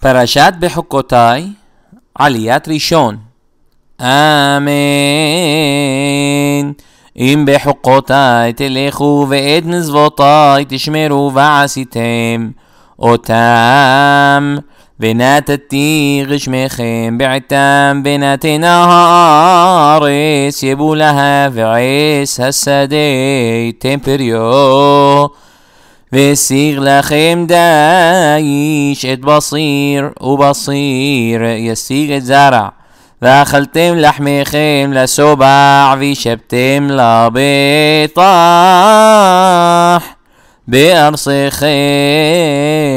פרשת בחוקותיי, עליית ראשון. אמן. אם בחוקותיי תלכו ואת מזוותיי תשמרו ועשיתם אותם, ונתתי רשמכם בעתם ונתנה הארץ יבולה ועץ השדה תמפריו. في السيغ لخيم دايش ات بصير وبصير يسيغ الزرع ואכלתם לחמכם לשובע ושבתם לבטח خيم